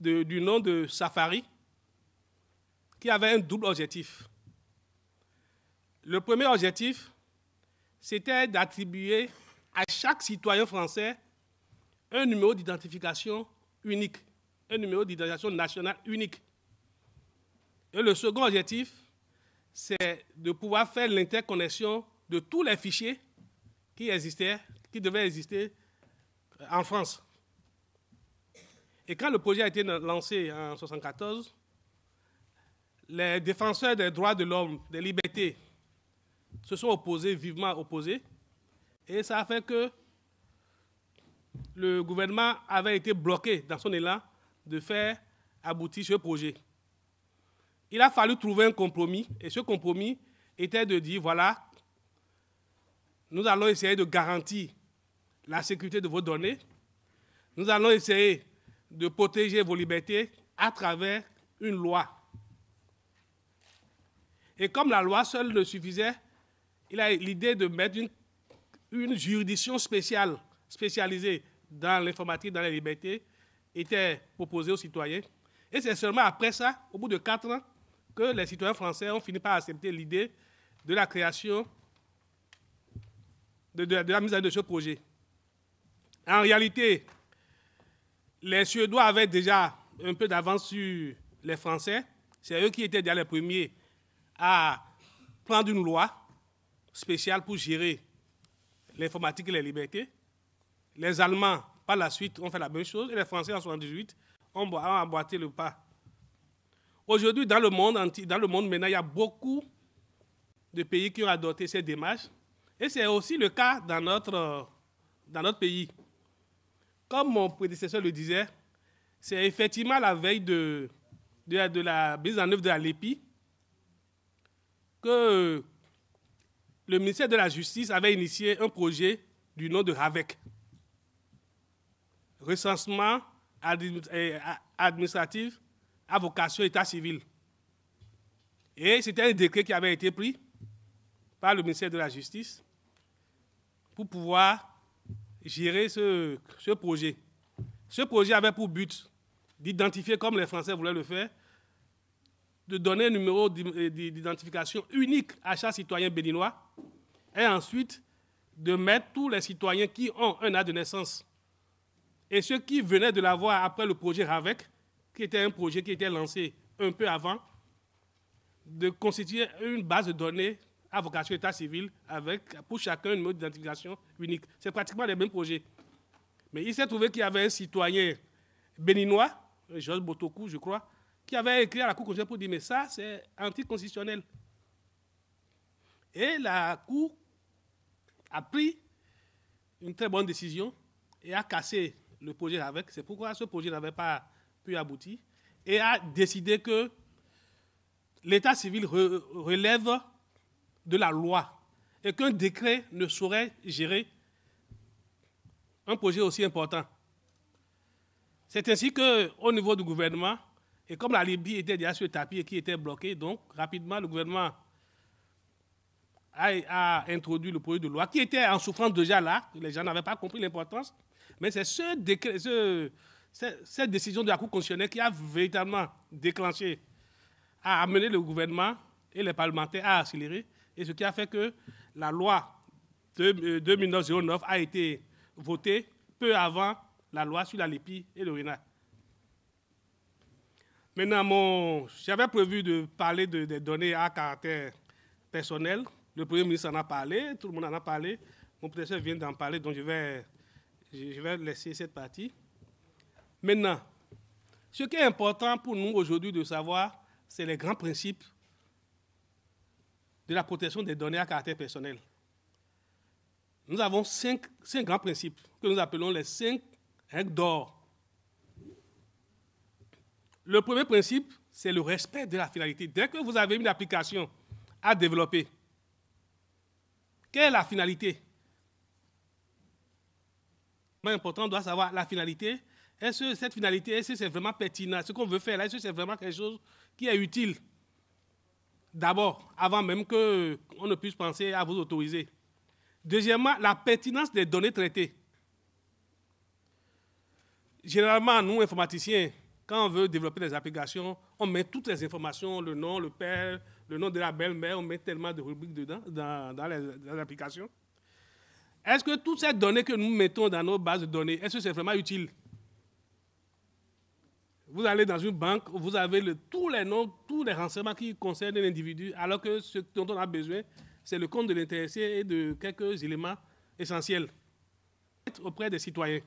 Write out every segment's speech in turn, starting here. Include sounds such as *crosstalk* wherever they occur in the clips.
du nom de Safari, qui avait un double objectif. Le premier objectif, c'était d'attribuer à chaque citoyen français un numéro d'identification unique, un numéro d'identification nationale unique. Et le second objectif, c'est de pouvoir faire l'interconnexion de tous les fichiers qui existaient, qui devaient exister en France. Et quand le projet a été lancé en 1974, les défenseurs des droits de l'homme, des libertés, se sont opposés, vivement opposés. Et ça a fait que le gouvernement avait été bloqué dans son élan de faire aboutir ce projet. Il a fallu trouver un compromis, et ce compromis était de dire, voilà, nous allons essayer de garantir la sécurité de vos données, nous allons essayer de protéger vos libertés à travers une loi. Et comme la loi seule ne suffisait, il a l'idée de mettre une, juridiction spéciale, spécialisée dans l'informatique, dans les libertés, était proposée aux citoyens. Et c'est seulement après ça, au bout de quatre ans, que les citoyens français ont fini par accepter l'idée de la création, de, la mise à de ce projet. En réalité, les Suédois avaient déjà un peu d'avance sur les Français. C'est eux qui étaient déjà les premiers à prendre une loi spéciale pour gérer l'informatique et les libertés. Les Allemands, par la suite, ont fait la même chose. Et les Français, en 1978, ont emboîté le pas. Aujourd'hui, dans le monde, dans le monde maintenant, il y a beaucoup de pays qui ont adopté ces démarches. Et c'est aussi le cas dans notre, dans notre pays comme mon prédécesseur le disait, c'est effectivement la veille de, la, mise en œuvre de la LEPI que le ministère de la Justice avait initié un projet du nom de RAVEC, recensement eh, administratif à vocation état civil. Et c'était un décret qui avait été pris par le ministère de la Justice pour pouvoir gérer ce, projet. Ce projet avait pour but d'identifier, comme les Français voulaient le faire, de donner un numéro euh, d'identification unique à chaque citoyen béninois et ensuite de mettre tous les citoyens qui ont un acte de naissance et ceux qui venaient de l'avoir après le projet RAVEC, qui était un projet qui était lancé un peu avant, de constituer une base de données à vocation état civil, avec pour chacun une mode d'identification unique. C'est pratiquement les mêmes projets. Mais il s'est trouvé qu'il y avait un citoyen béninois, Georges Botoku, je crois, qui avait écrit à la Cour constitutionnelle pour dire Mais ça, c'est anticonstitutionnel. Et la Cour a pris une très bonne décision et a cassé le projet avec. C'est pourquoi ce projet n'avait pas pu aboutir et a décidé que l'état civil relève de la loi et qu'un décret ne saurait gérer un projet aussi important. C'est ainsi qu'au niveau du gouvernement, et comme la Libye était déjà sur le tapis et qui était bloquée, donc rapidement le gouvernement a, introduit le projet de loi qui était en souffrance déjà là, les gens n'avaient pas compris l'importance, mais c'est ce décret, cette décision de la Cour constitutionnelle qui a véritablement déclenché, a amené le gouvernement et les parlementaires à accélérer et ce qui a fait que la loi de, euh, a été votée peu avant la loi sur la lépi et le RINA. Maintenant, j'avais prévu de parler de, des données à caractère personnel. Le Premier ministre en a parlé, tout le monde en a parlé. Mon professeur vient d'en parler, donc je vais, je vais laisser cette partie. Maintenant, ce qui est important pour nous aujourd'hui de savoir, c'est les grands principes de la protection des données à caractère personnel. Nous avons cinq, cinq grands principes que nous appelons les cinq règles d'or. Le premier principe, c'est le respect de la finalité. Dès que vous avez une application à développer, quelle est la finalité Mais important, on doit savoir la finalité. Est-ce que cette finalité, est-ce que c'est vraiment pertinent Ce qu'on veut faire est-ce que c'est vraiment quelque chose qui est utile D'abord, avant même qu'on ne puisse penser à vous autoriser. Deuxièmement, la pertinence des données traitées. Généralement, nous, informaticiens, quand on veut développer des applications, on met toutes les informations, le nom, le père, le nom de la belle-mère, on met tellement de rubriques dedans, dans, les, dans les applications. Est-ce que toutes ces données que nous mettons dans nos bases de données, est-ce que c'est vraiment utile vous allez dans une banque, vous avez tous les noms, tous les renseignements qui concernent l'individu, alors que ce dont on a besoin, c'est le compte de l'intéressé et de quelques éléments essentiels auprès des citoyens.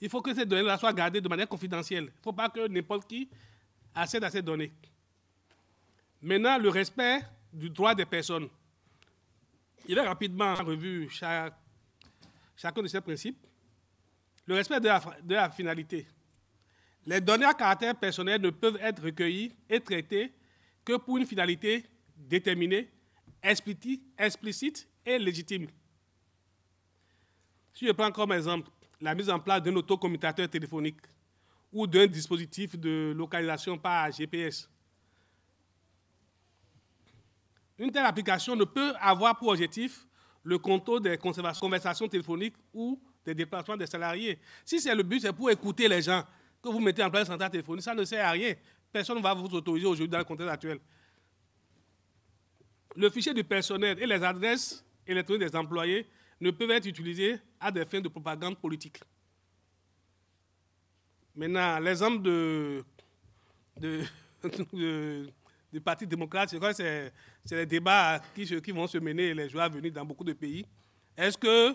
Il faut que ces données-là soient gardées de manière confidentielle. Il ne faut pas que n'importe qui accède à ces données. Maintenant, le respect du droit des personnes. Il est rapidement revu chacun de ces principes. Le respect de la finalité. Les données à caractère personnel ne peuvent être recueillies et traitées que pour une finalité déterminée, explicite et légitime. Si je prends comme exemple la mise en place d'un autocommutateur téléphonique ou d'un dispositif de localisation par GPS, une telle application ne peut avoir pour objectif le contrôle des conversations téléphoniques ou des déplacements des salariés. Si c'est le but, c'est pour écouter les gens que vous mettez en place centrale téléphonique, ça ne sert à rien. Personne ne va vous autoriser aujourd'hui dans le contexte actuel. Le fichier du personnel et les adresses électroniques des employés ne peuvent être utilisés à des fins de propagande politique. Maintenant, l'exemple de, *laughs* du Parti démocrate, c'est quoi c'est, les débats qui, qui, vont se mener les jours à venir dans beaucoup de pays. Est-ce que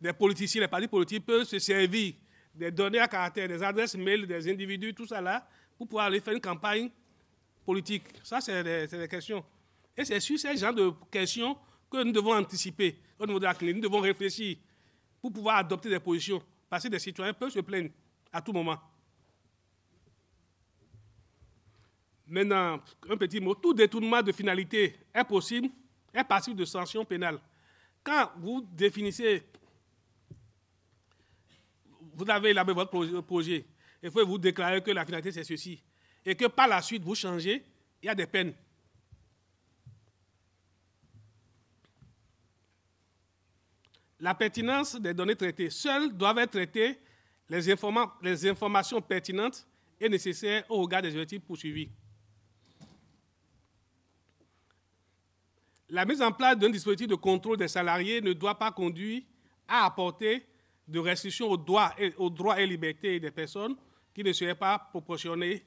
les politiciens, les partis politiques peuvent se servir des données à caractère, des adresses mail des individus, tout ça là, pour pouvoir aller faire une campagne politique. Ça, c'est des, des, questions. Et c'est sur ces genres de questions que nous devons anticiper au niveau de la clinique. Nous devons réfléchir pour pouvoir adopter des positions. Parce que des citoyens peuvent se plaindre à tout moment. Maintenant, un petit mot. Tout détournement de finalité est possible, est passible de sanctions pénales. Quand vous définissez vous avez élaboré votre projet euh, Il faut vous déclarer que la finalité c'est ceci et que par la suite vous changez, il y a des peines. La pertinence des données traitées. Seules doivent être traitées les informations pertinentes et nécessaires au regard des objectifs poursuivis. La mise en place d'un dispositif de contrôle des salariés ne doit pas conduire à apporter de restriction aux droits et, aux droits et libertés des personnes qui ne seraient pas proportionnées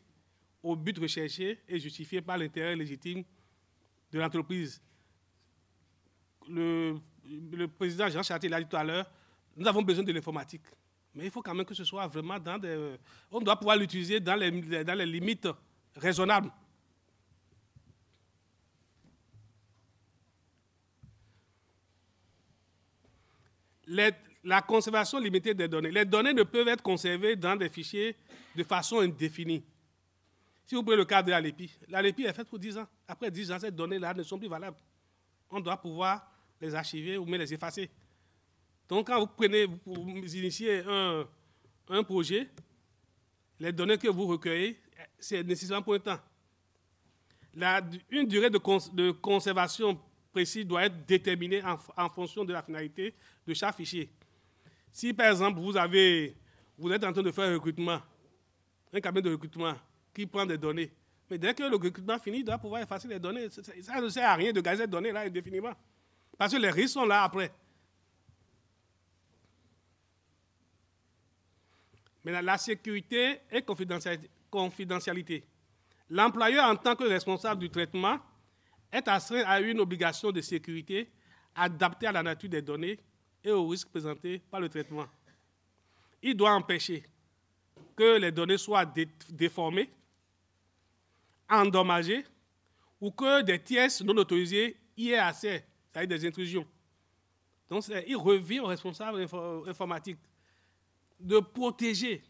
au but recherché et justifié par l'intérêt légitime de l'entreprise. Le, président Jean Chartier l'a dit tout à l'heure, nous avons besoin de l'informatique. Mais il faut quand même que ce soit vraiment dans des... On doit pouvoir l'utiliser dans les, dans les limites raisonnables. Les, la conservation limitée des données. Les données ne peuvent être conservées dans des fichiers de façon indéfinie. Si vous prenez le cas de l'ALEPI, l'ALEPI est faite pour 10 ans. Après 10 ans, ces données-là ne sont plus valables. On doit pouvoir les archiver ou même les effacer. Donc, quand vous prenez, vous initiez un, un projet, les données que vous recueillez, c'est nécessairement pour un temps. une durée de, de, conservation précise doit être déterminée en, en fonction de la finalité de chaque fichier. Si par exemple vous avez, vous êtes en train de faire un recrutement, un cabinet de recrutement qui prend des données, mais dès que le recrutement finit, il doit pouvoir effacer les données. Ça ne sert à rien de garder ces données là indéfiniment. Parce que les risques sont là après. Mais la sécurité et confidentialité. L'employeur, en tant que responsable du traitement, est astreint à une obligation de sécurité adaptée à la nature des données et au risque présenté par le traitement. Il doit empêcher que les données soient déformées, endommagées ou que des tierces non autorisées y aient accès, c'est-à-dire des intrusions. Donc il revient au responsable informatique de protéger,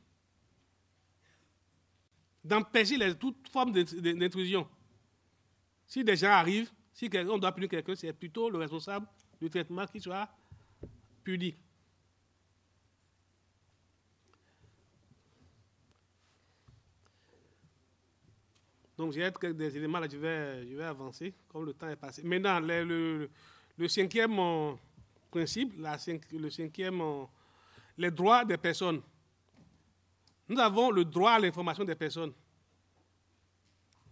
d'empêcher toute forme d'intrusion. Si des gens arrivent, si on doit punir quelqu'un, c'est plutôt le responsable du traitement qui sera puni. Donc, j'ai des éléments là, je vais, je avancer, comme le temps est passé. Maintenant, le, cinquième euh, principe, le cinquième, euh, les droits des personnes. Nous avons le droit à l'information des personnes.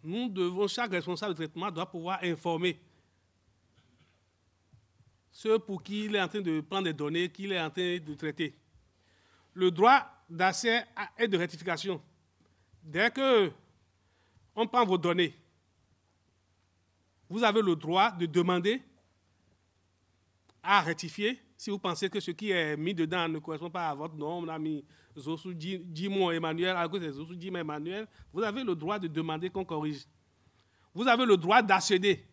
Nous devons, chaque responsable de traitement doit pouvoir informer ceux pour qui il est en train de prendre des données, qu'il est en train de traiter. Le droit d'accès et de rectification. Dès que on prend vos données, vous avez le droit de demander à rectifier si vous pensez que ce qui est mis dedans ne correspond pas à votre nom. Emmanuel, Emmanuel. Vous avez le droit de demander qu'on corrige. Vous avez le droit d'accéder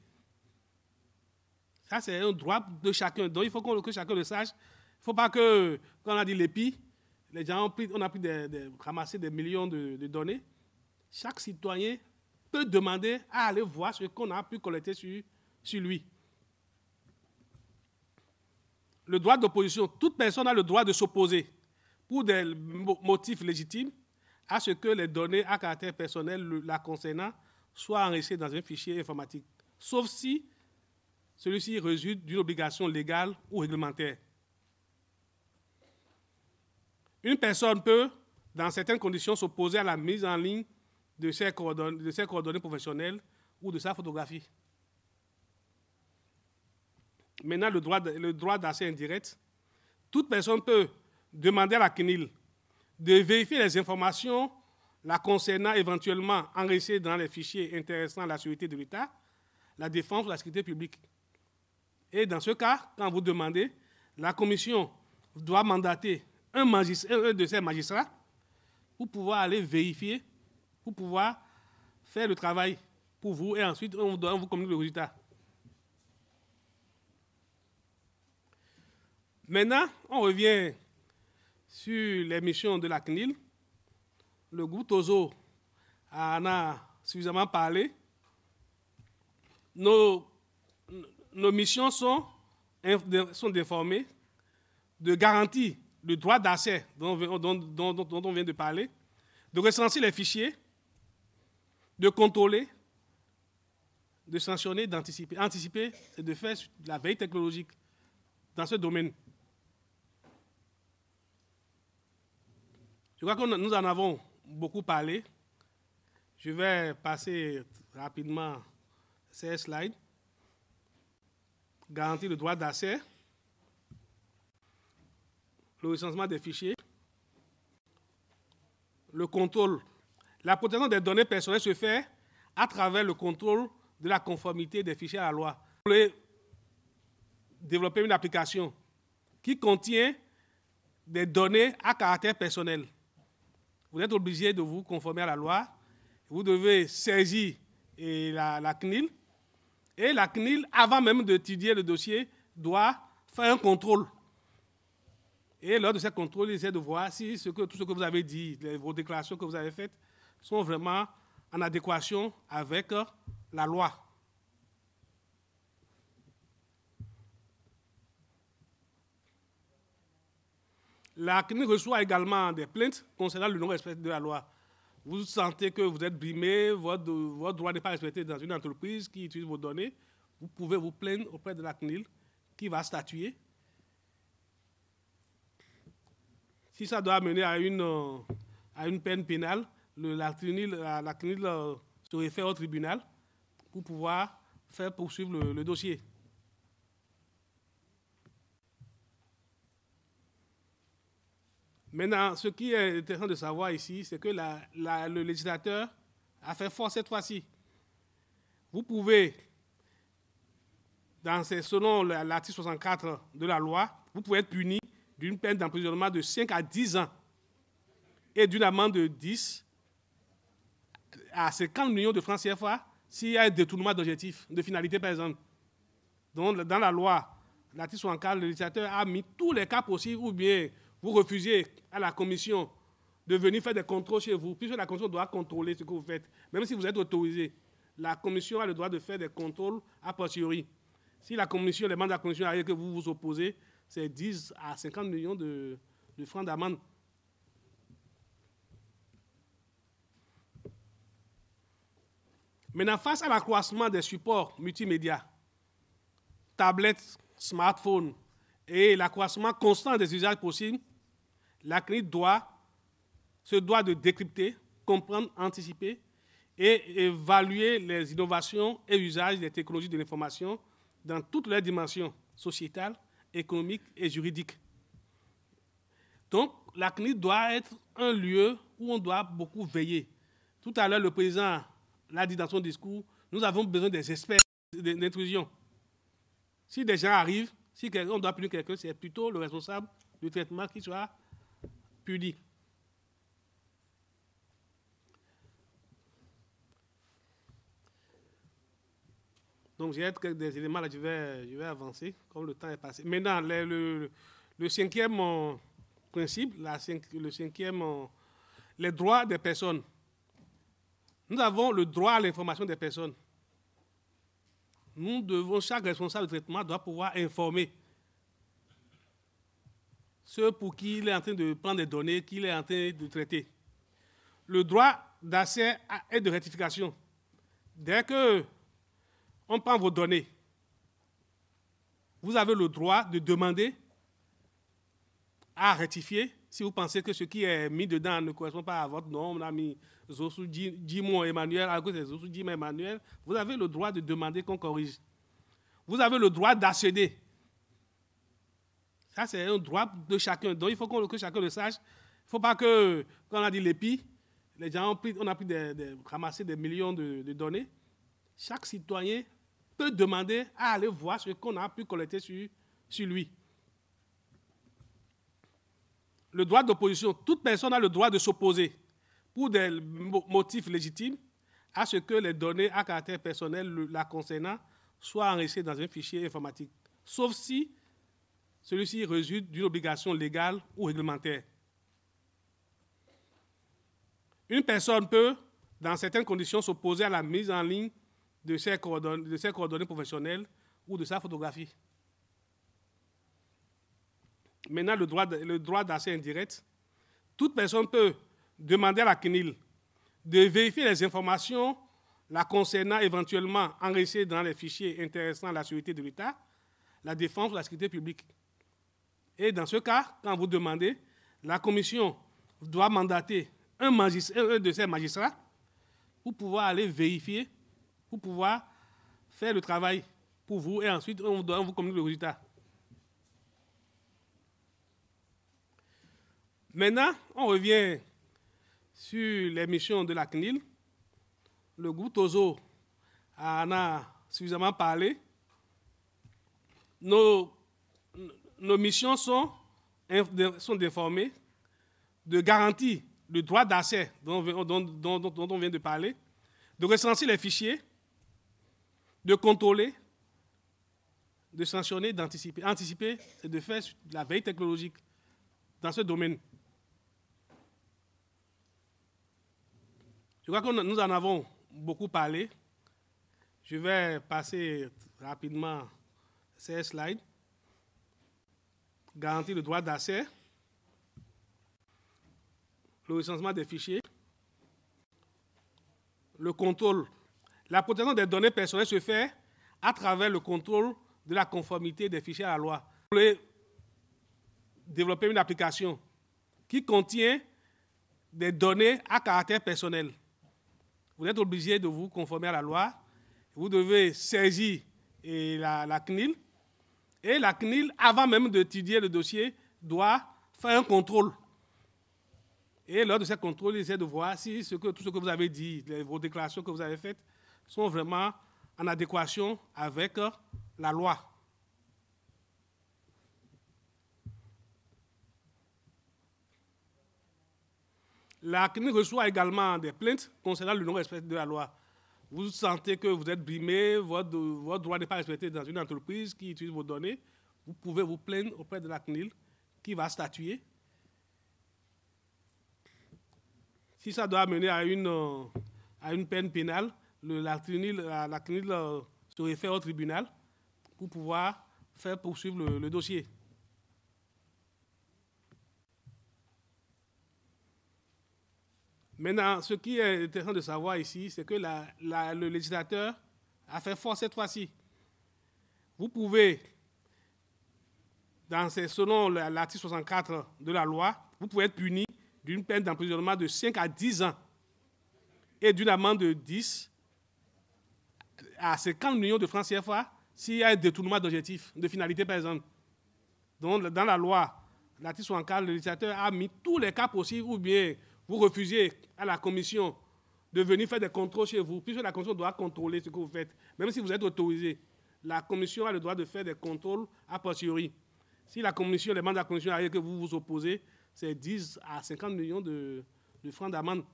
ça, c'est un droit de chacun. Donc, il faut que chacun le sache. Il ne faut pas que, quand on a dit l'épi, les gens ont pris, on a pris des, des, ramassé des millions de, données. Chaque citoyen peut demander à aller voir ce qu'on a pu collecter sur, sur lui. Le droit d'opposition. Toute personne a le droit de s'opposer pour des motifs légitimes à ce que les données à caractère personnel la concernant soient enregistrées dans un fichier informatique, sauf si celui-ci résulte d'une obligation légale ou réglementaire. Une personne peut, dans certaines conditions, s'opposer à la mise en ligne de ses, coordonnées, professionnelles ou de sa photographie. Maintenant, le droit, le droit d'accès indirect. Toute personne peut demander à la CNIL de vérifier les informations la concernant éventuellement enregistrées dans les fichiers intéressant la sécurité de l'État, la défense ou la sécurité publique. Et dans ce cas, quand vous demandez, la commission doit mandater un, de ces magistrats pour pouvoir aller vérifier, pour pouvoir faire le travail pour vous et ensuite on vous communique le résultat. Maintenant, on revient sur les missions de la CNIL. Le groupe Tozo en a suffisamment parlé. Nos, nos missions sont, sont déformées de garantir le droit d'accès dont, on vient de parler, de recenser les fichiers, de contrôler, de sanctionner, d'anticiper. Anticiper, c'est de faire la veille technologique dans ce domaine. Je crois que nous en avons beaucoup parlé. Je vais passer rapidement ces slides. Garantir le droit d'accès, le recensement des fichiers, le contrôle. La protection des données personnelles se fait à travers le contrôle de la conformité des fichiers à la loi. Vous voulez développer une application qui contient des données à caractère personnel. Vous êtes obligé de vous conformer à la loi. Vous devez saisir la CNIL et la CNIL, avant même d'étudier le dossier, doit faire un contrôle. Et lors de ce contrôle, il essaie de voir si tout ce que vous avez dit, vos déclarations que vous avez faites, sont vraiment en adéquation avec euh, la loi. La CNIL reçoit également des plaintes concernant le non-respect de la loi vous sentez que vous êtes brimé, votre, droit n'est pas respecté dans une entreprise qui utilise vos données, vous pouvez vous plaindre auprès de la CNIL qui va statuer. Si ça doit mener à une, euh, à une peine pénale, la CNIL, la, CNIL euh, se réfère au tribunal pour pouvoir faire poursuivre le dossier. Maintenant, ce qui est intéressant de savoir ici, c'est que le législateur a fait force cette fois-ci. Vous pouvez, selon l'article 64 de la loi, vous pouvez être puni d'une peine d'emprisonnement de 5 à 10 ans et d'une amende de 10 à 50 millions de francs CFA s'il y a un détournement d'objectif, de finalité par exemple. Donc, dans la loi, l'article 64, le législateur a mis tous les cas possibles ou bien vous refusez à la commission de venir faire des contrôles chez vous, puisque la commission doit contrôler ce que vous faites, même si vous êtes autorisé, la commission a le droit de faire des contrôles a posteriori. Si la commission, les membres de la commission arrivent que vous vous opposez, c'est 10 à 50 millions de, de francs d'amende. Maintenant, face à l'accroissement des supports multimédia, tablettes, smartphones et l'accroissement constant des usages possibles, la Cnil doit, se doit de décrypter, comprendre, anticiper et évaluer les innovations et usages des technologies de l'information dans toutes leurs dimensions sociétales, économiques et juridiques. Donc, la CNIL doit être un lieu où on doit beaucoup veiller. Tout à l'heure, le président l'a dit dans son discours, nous avons besoin des experts d'intrusion. Si des gens arrivent, si on doit punir quelqu'un, c'est plutôt le responsable du traitement qui sera donc j'ai des éléments là, je vais, je vais avancer, comme le temps est passé. Maintenant, le, le, cinquième euh, principe, la le cinquième, euh, les droits des personnes. Nous avons le droit à l'information des personnes. Nous devons, chaque responsable de traitement doit pouvoir informer ceux pour qui il est en train de prendre des données qu'il est en train de traiter. Le droit d'accès et de rectification. Dès que on prend vos données, vous avez le droit de demander à rectifier si vous pensez que ce qui est mis dedans ne correspond pas à votre nom. Emmanuel, à Emmanuel. Vous avez le droit de demander qu'on corrige. Vous avez le droit d'accéder ça, c'est un droit de chacun. Donc, il faut que chacun le sache. Il ne faut pas que, quand on a dit l'EPI, les gens ont pris, on a pris des, des, ramassé des millions de, données. Chaque citoyen peut demander à aller voir ce qu'on a pu collecter sur, sur lui. Le droit d'opposition. Toute personne a le droit de s'opposer pour des motifs légitimes à ce que les données à caractère personnel la concernant soient enregistrées dans un fichier informatique, sauf si celui-ci résulte d'une obligation légale ou réglementaire. Une personne peut, dans certaines conditions, s'opposer à la mise en ligne de ses, coordonnées, professionnelles ou de sa photographie. Maintenant, le droit, le droit d'accès indirect. Toute personne peut demander à la CNIL de vérifier les informations la concernant éventuellement enregistrées dans les fichiers intéressant la sécurité de l'État, la défense ou la sécurité publique. Et dans ce cas, quand vous demandez, la commission doit mandater un, de ses magistrats pour pouvoir aller vérifier, pour pouvoir faire le travail pour vous, et ensuite on vous, vous communique le résultat. Maintenant, on revient sur les missions de la CNIL. Le groupe Tozo en a suffisamment parlé. Nos nos missions sont, sont déformées de garantir le droit d'accès dont, on vient de parler, de recenser les fichiers, de contrôler, de sanctionner, d'anticiper. Anticiper, c'est de faire de la veille technologique dans ce domaine. Je crois que nous en avons beaucoup parlé. Je vais passer rapidement ces slides. Garantir le droit d'accès, le recensement des fichiers, le contrôle. La protection des données personnelles se fait à travers le contrôle de la conformité des fichiers à la loi. Vous voulez développer une application qui contient des données à caractère personnel. Vous êtes obligé de vous conformer à la loi. Vous devez saisir la CNIL et la CNIL, avant même d'étudier le dossier, doit faire un contrôle. Et lors de ce contrôle, il essaie de voir si tout ce que vous avez dit, vos déclarations que vous avez faites, sont vraiment en adéquation avec euh, la loi. La CNIL reçoit également des plaintes concernant le non-respect de la loi vous sentez que vous êtes brimé, votre, droit n'est pas respecté dans une entreprise qui utilise vos données, vous pouvez vous plaindre auprès de la CNIL qui va statuer. Si ça doit mener à une, euh, peine pénale, la CNIL, euh, se réfère au tribunal pour pouvoir faire poursuivre le dossier. Maintenant, ce qui est intéressant de savoir ici, c'est que le législateur a fait force cette fois-ci. Vous pouvez, selon l'article 64 de la loi, vous pouvez être puni d'une peine d'emprisonnement de 5 à 10 ans et d'une amende de 10 à 50 millions de francs CFA s'il y a un détournement d'objectif, de finalité par exemple. Donc, dans la loi, l'article 64, le législateur a mis tous les cas possibles ou bien vous refusez à la commission de venir faire des contrôles chez vous, puisque la commission doit contrôler ce que vous faites, même si vous êtes autorisé, la commission a le droit de faire des contrôles a posteriori. Si la commission, demande à la commission arrivent que vous vous opposez, c'est 10 à 50 millions de, de francs d'amende.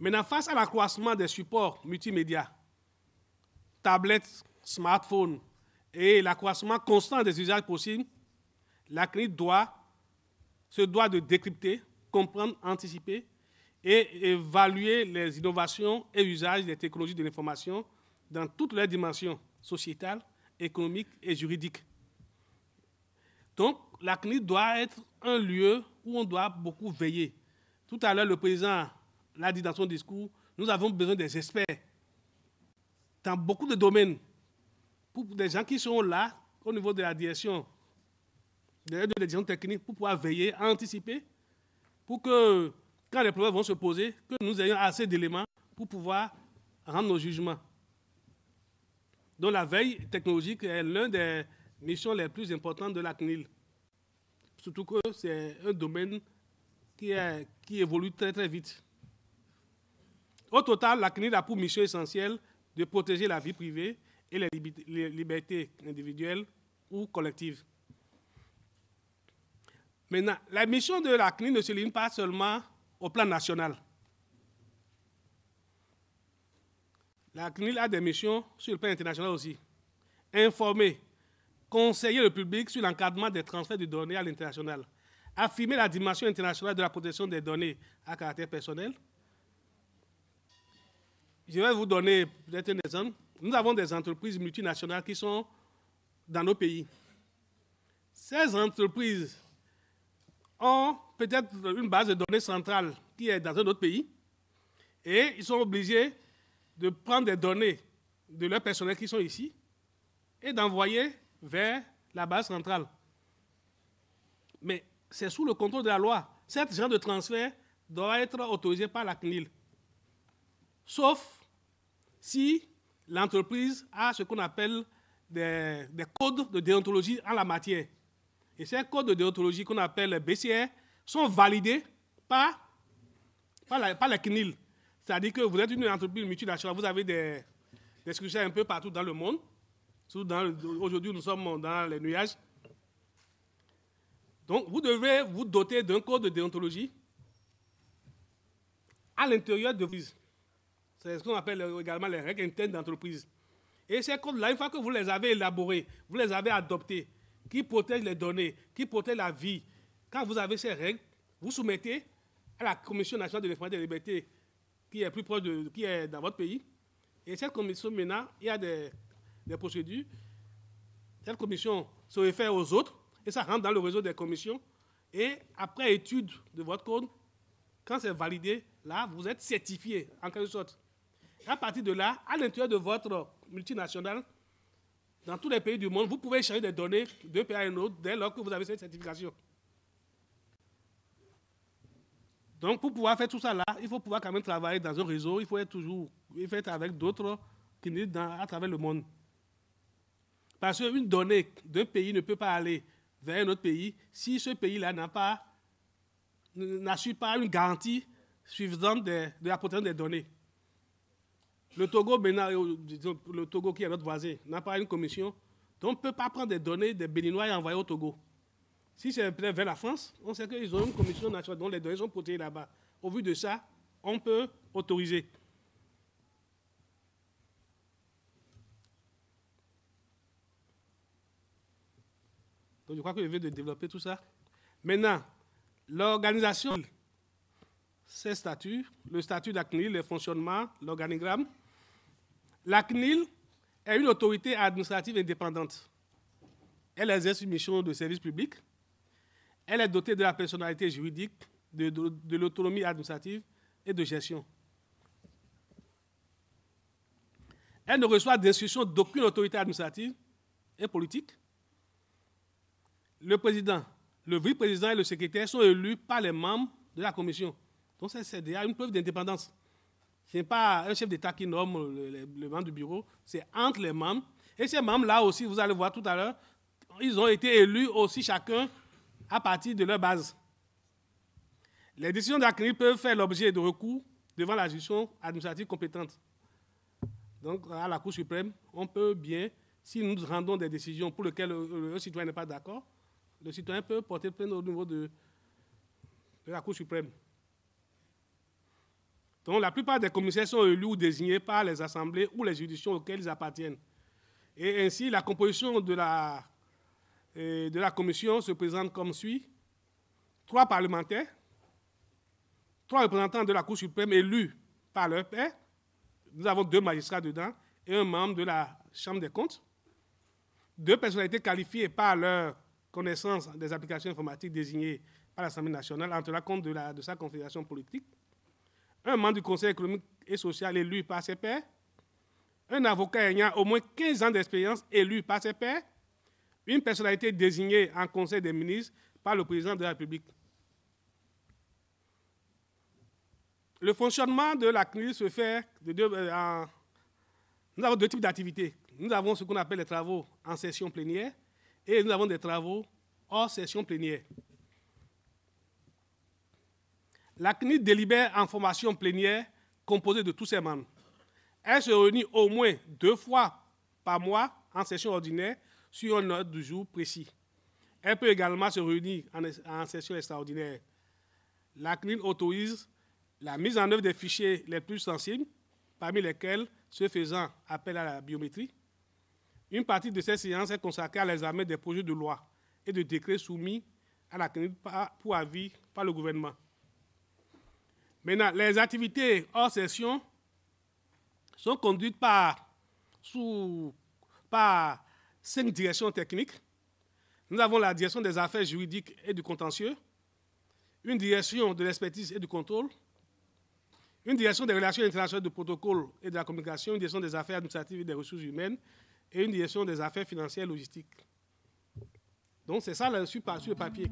Maintenant, face à l'accroissement des supports multimédia, tablettes, smartphones et l'accroissement constant des usages possibles, la CNI doit, se doit de décrypter, comprendre, anticiper et évaluer les innovations et usages des technologies de l'information dans toutes leurs dimensions sociétales, économiques et juridiques. Donc, la CNIL doit être un lieu où on doit beaucoup veiller. Tout à l'heure, le président l'a dit dans son discours, nous avons besoin des experts dans beaucoup de domaines. Pour des gens qui sont là, au niveau de la direction des la de technique pour pouvoir veiller, à anticiper, pour que quand les problèmes vont se poser, que nous ayons assez d'éléments pour pouvoir rendre nos jugements. Donc la veille technologique est l'une des missions les plus importantes de la CNIL. Surtout que c'est un domaine qui, qui évolue très très vite. Au total, la CNIL a pour mission essentielle de protéger la vie privée et les libertés individuelles ou collectives. Maintenant, la mission de la CNIL ne se limite pas seulement au plan national. La CNIL a des missions sur le plan international aussi. Informer, conseiller le public sur l'encadrement des transferts de données à l'international, affirmer la dimension internationale de la protection des données à caractère personnel. Je vais vous donner peut-être un exemple. Nous avons des entreprises multinationales qui sont dans nos pays. Ces entreprises ont peut-être une base de données centrale qui est dans un autre pays, et ils sont obligés de prendre des données de leurs personnels qui sont ici et d'envoyer vers la base centrale. Mais c'est sous le contrôle de la loi. Cet genre de transfert doit être autorisé par la CNIL. Sauf si l'entreprise a ce qu'on appelle des, des, codes de déontologie en la matière. Et ces codes de déontologie qu'on appelle les BCR sont validés par, par, la, CNIL. C'est-à-dire que vous êtes une entreprise multinationale, vous avez des, des un peu partout dans le monde. Aujourd'hui, nous sommes dans les nuages. Donc, vous devez vous doter d'un code de déontologie à l'intérieur de l'entreprise. C'est ce qu'on appelle également les règles internes d'entreprise. Et ces codes-là, une fois que vous les avez élaborés, vous les avez adoptés, qui protège les données, qui protège la vie. Quand vous avez ces règles, vous soumettez à la Commission nationale de défense des libertés qui est plus proche de qui est dans votre pays. Et cette commission, maintenant, il y a des, procédures. Cette commission se réfère aux autres et ça rentre dans le réseau des commissions. Et après étude de votre code, quand c'est validé, là, vous êtes certifié, en quelque sorte. à partir de là, à l'intérieur de votre multinationale, dans tous les pays du monde, vous pouvez échanger des données d'un pays à un autre dès lors que vous avez cette certification. Donc, pour pouvoir faire tout ça là, il faut pouvoir quand même travailler dans un réseau, il faut être toujours, il avec d'autres qui à travers le monde. Parce qu'une donnée d'un pays ne peut pas aller vers un autre pays si ce pays-là n'a pas, n'assure pas une garantie suffisante de, de la protection des données. Le Togo, euh, le Togo qui est notre voisin, n'a pas une commission. Donc on ne peut pas prendre des données des Béninois et envoyer au Togo. Si c'est un vers la France, on sait qu'ils ont une commission nationale dont les données sont protégées là-bas. Au vu de ça, on peut autoriser. Donc je crois que je vais de développer tout ça. Maintenant, l'organisation, ses statuts, le statut d'ACNIL, le fonctionnement, l'organigramme, la CNIL est une autorité administrative indépendante. Elle exerce une mission de service public. Elle est dotée de la personnalité juridique, de, l'autonomie administrative et de gestion. Elle ne reçoit d'instruction d'aucune autorité administrative et politique. Le président, le vice-président et le secrétaire sont élus par les membres de la commission. Donc c'est déjà une preuve d'indépendance. Ce n'est pas un chef d'État qui nomme le, membre du bureau, c'est entre les membres. Et ces membres-là aussi, vous allez voir tout à l'heure, ils ont été élus aussi chacun à partir de leur base. Les décisions de peuvent faire l'objet de recours devant la gestion administrative compétente. Donc, à la Cour suprême, on peut bien, si nous rendons des décisions pour lesquelles le, citoyen n'est pas d'accord, le citoyen peut porter plainte au niveau de la Cour suprême. Donc la plupart des commissaires sont élus ou désignés par les assemblées ou les juridictions auxquelles ils appartiennent. Et ainsi, la composition de la, euh, de la commission se présente comme suit. Trois parlementaires, trois représentants de la Cour suprême élus par leur père. Nous avons deux magistrats dedans et un membre de la Chambre des comptes. Deux personnalités qualifiées par leur connaissance des applications informatiques désignées par l'Assemblée nationale entre la compte de, la, sa confédération politique un membre du Conseil économique et social élu par ses pairs, un avocat ayant au moins 15 ans d'expérience élu par ses pairs, une personnalité désignée en Conseil des ministres par le président de la République. Le fonctionnement de la CNIL se fait de deux, euh, nous avons deux types d'activités. Nous avons ce qu'on appelle les travaux en session plénière et nous avons des travaux hors session plénière. La CNIL délibère en formation plénière composée de tous ses membres. Elle se réunit au moins deux fois par mois en session ordinaire sur un ordre du jour précis. Elle peut également se réunir en, session extraordinaire. La CNIL autorise la mise en œuvre des fichiers les plus sensibles, parmi lesquels ceux faisant appel à la biométrie. Une partie de cette séance est consacrée à l'examen des projets de loi et de décrets soumis à la CNIL pour avis par le gouvernement. Maintenant, les activités hors session sont conduites par, sous, par cinq directions techniques. Nous avons la direction des affaires juridiques et du contentieux, une direction de l'expertise et du contrôle, une direction des relations internationales de protocole et de la communication, une direction des affaires administratives et des ressources humaines et une direction des affaires financières et logistiques. Donc c'est ça là, sur le papier.